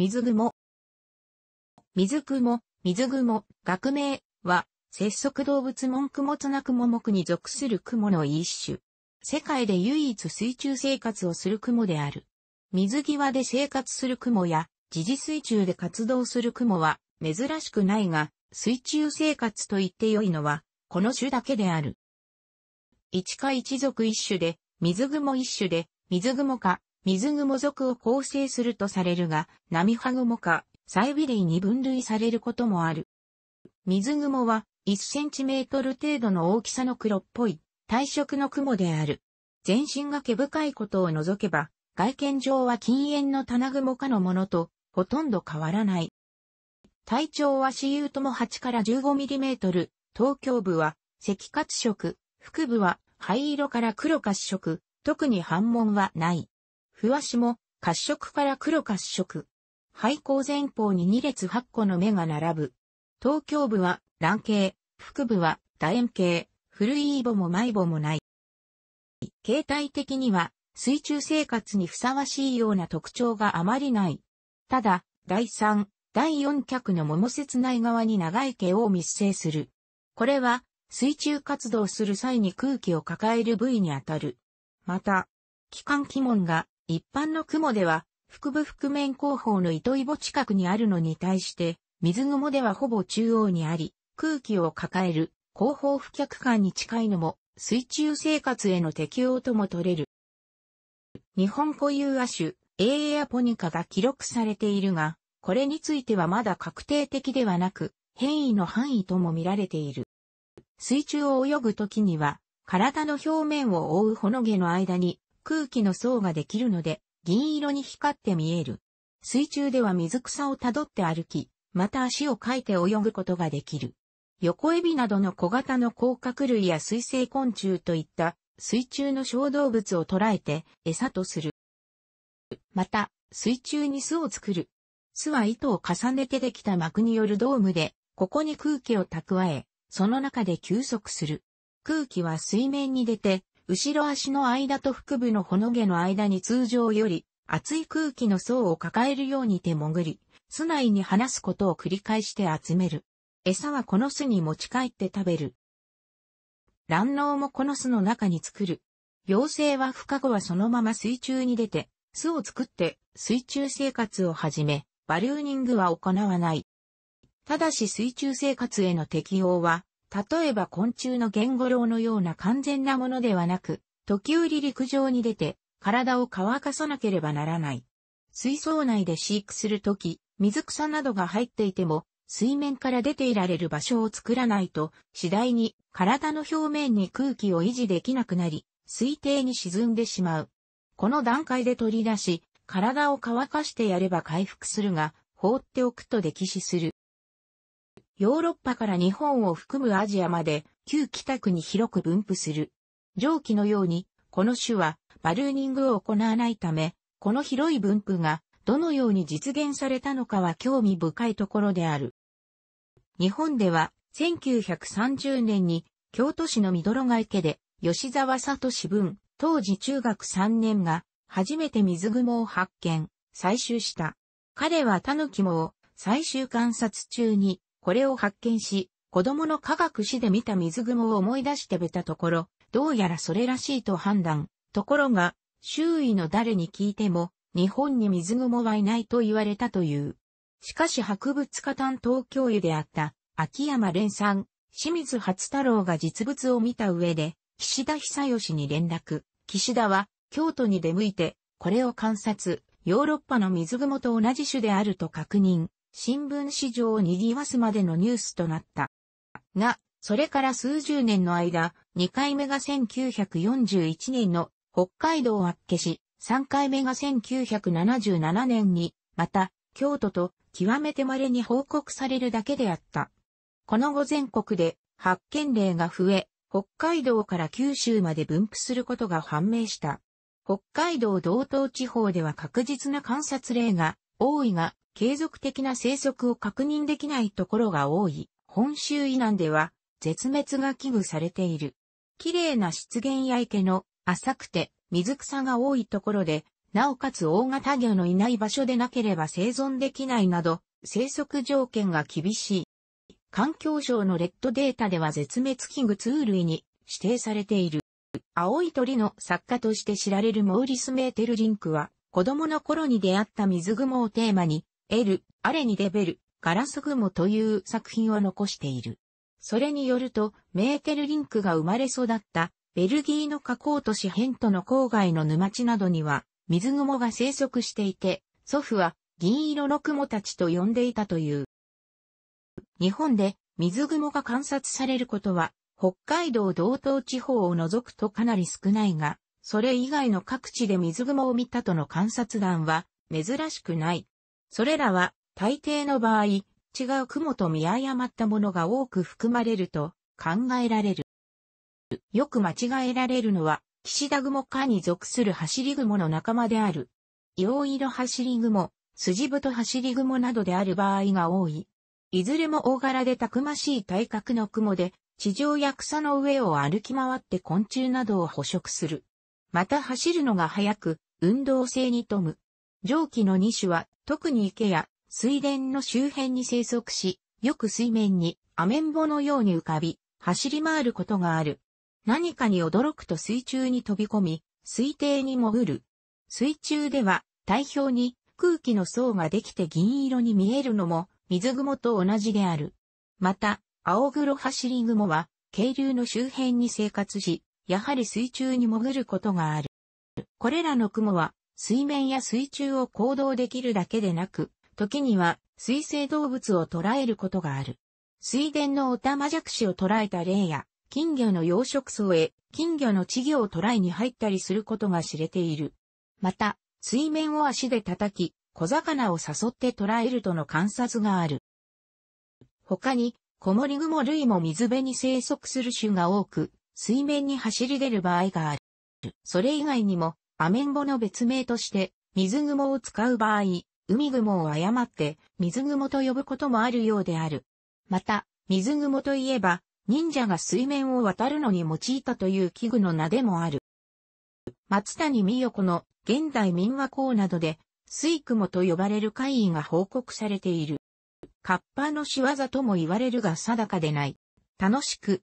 水雲。水雲、水雲、学名は、節足動物門雲つな雲目に属する雲の一種。世界で唯一水中生活をする雲である。水際で生活する雲や、時事水中で活動する雲は、珍しくないが、水中生活と言って良いのは、この種だけである。一家一族一種で、水雲一種で、水雲か、水雲族を構成するとされるが、波波雲か、サ細リ類に分類されることもある。水雲は1センチメートル程度の大きさの黒っぽい体色の雲である。全身が毛深いことを除けば、外見上は禁煙の棚雲かのものとほとんど変わらない。体長は私有とも8から15ミリメートル、東京部は赤褐色、腹部は灰色から黒褐色、特に反問はない。ふわしも、褐色から黒褐色。廃校前方に2列8個の目が並ぶ。東京部は、卵形、腹部は、楕円形、古いイボも迷子もない。形態的には、水中生活にふさわしいような特徴があまりない。ただ、第3、第4脚の桃節内側に長い毛を密生する。これは、水中活動する際に空気を抱える部位にあたる。また、気管気門が一般の雲では、腹部覆面後方の糸イボ近くにあるのに対して、水雲ではほぼ中央にあり、空気を抱える後方不脚感に近いのも、水中生活への適応とも取れる。日本固有亜種、A エアポニカが記録されているが、これについてはまだ確定的ではなく、変異の範囲とも見られている。水中を泳ぐときには、体の表面を覆うほの毛の間に空気の層ができるので、銀色に光って見える。水中では水草をたどって歩き、また足をかいて泳ぐことができる。横エビなどの小型の甲殻類や水生昆虫といった水中の小動物を捕らえて餌とする。また、水中に巣を作る。巣は糸を重ねてできた膜によるドームで、ここに空気を蓄え、その中で休息する。空気は水面に出て、後ろ足の間と腹部のほの毛の間に通常より熱い空気の層を抱えるように手潜り、巣内に放すことを繰り返して集める。餌はこの巣に持ち帰って食べる。卵嚢もこの巣の中に作る。妖精は深後はそのまま水中に出て、巣を作って水中生活を始め、バルーニングは行わない。ただし水中生活への適応は例えば昆虫の言語ウのような完全なものではなく、時折陸上に出て、体を乾かさなければならない。水槽内で飼育するとき、水草などが入っていても、水面から出ていられる場所を作らないと、次第に体の表面に空気を維持できなくなり、水底に沈んでしまう。この段階で取り出し、体を乾かしてやれば回復するが、放っておくと溺死する。ヨーロッパから日本を含むアジアまで、旧北区に広く分布する。上記のように、この種は、バルーニングを行わないため、この広い分布が、どのように実現されたのかは興味深いところである。日本では、1930年に、京都市のミドロガ池で、吉沢里志文、当時中学3年が、初めて水雲を発見、採集した。彼はタヌキモを、最終観察中に、これを発見し、子供の科学史で見た水雲を思い出してべたところ、どうやらそれらしいと判断。ところが、周囲の誰に聞いても、日本に水雲はいないと言われたという。しかし博物家担当教諭であった、秋山蓮さん、清水初太郎が実物を見た上で、岸田久義に連絡。岸田は、京都に出向いて、これを観察、ヨーロッパの水雲と同じ種であると確認。新聞市場を賑わすまでのニュースとなった。が、それから数十年の間、2回目が1941年の北海道を見し、3回目が1977年に、また、京都と極めて稀に報告されるだけであった。この後全国で発見例が増え、北海道から九州まで分布することが判明した。北海道道東地方では確実な観察例が多いが、継続的な生息を確認できないところが多い。本州以南では、絶滅が危惧されている。綺麗な湿原や池の浅くて水草が多いところで、なおかつ大型魚のいない場所でなければ生存できないなど、生息条件が厳しい。環境省のレッドデータでは絶滅危惧通類に指定されている。青い鳥の作家として知られるモーリス・メーテルリンクは、子供の頃に出会った水雲をテーマに、エル、アレにレベル、ガラス雲という作品を残している。それによると、メーテルリンクが生まれ育った、ベルギーの河口都市ヘントの郊外の沼地などには、水雲が生息していて、祖父は銀色の雲たちと呼んでいたという。日本で水雲が観察されることは、北海道道東地方を除くとかなり少ないが、それ以外の各地で水雲を見たとの観察団は珍しくない。それらは大抵の場合、違う雲と見誤ったものが多く含まれると考えられる。よく間違えられるのは、岸田雲かに属する走り雲の仲間である。陽色走り雲、筋太走り雲などである場合が多い。いずれも大柄でたくましい体格の雲で、地上や草の上を歩き回って昆虫などを捕食する。また走るのが速く、運動性に富む。蒸気の2種は、特に池や水田の周辺に生息し、よく水面にアメンボのように浮かび、走り回ることがある。何かに驚くと水中に飛び込み、水底に潜る。水中では、体表に空気の層ができて銀色に見えるのも、水雲と同じである。また、青黒走り雲は、渓流の周辺に生活し、やはり水中に潜ることがある。これらの雲は、水面や水中を行動できるだけでなく、時には水生動物を捕らえることがある。水田のオタマジャクシを捕らえた例や、金魚の養殖層へ金魚の稚魚を捕らえに入ったりすることが知れている。また、水面を足で叩き、小魚を誘って捕らえるとの観察がある。他に、コモリグモ類も水辺に生息する種が多く、水面に走り出る場合がある。それ以外にも、アメンボの別名として、水雲を使う場合、海雲を誤って、水雲と呼ぶこともあるようである。また、水雲といえば、忍者が水面を渡るのに用いたという器具の名でもある。松谷美代子の現代民話校などで、水雲と呼ばれる怪異が報告されている。カッパの仕業とも言われるが定かでない。楽しく、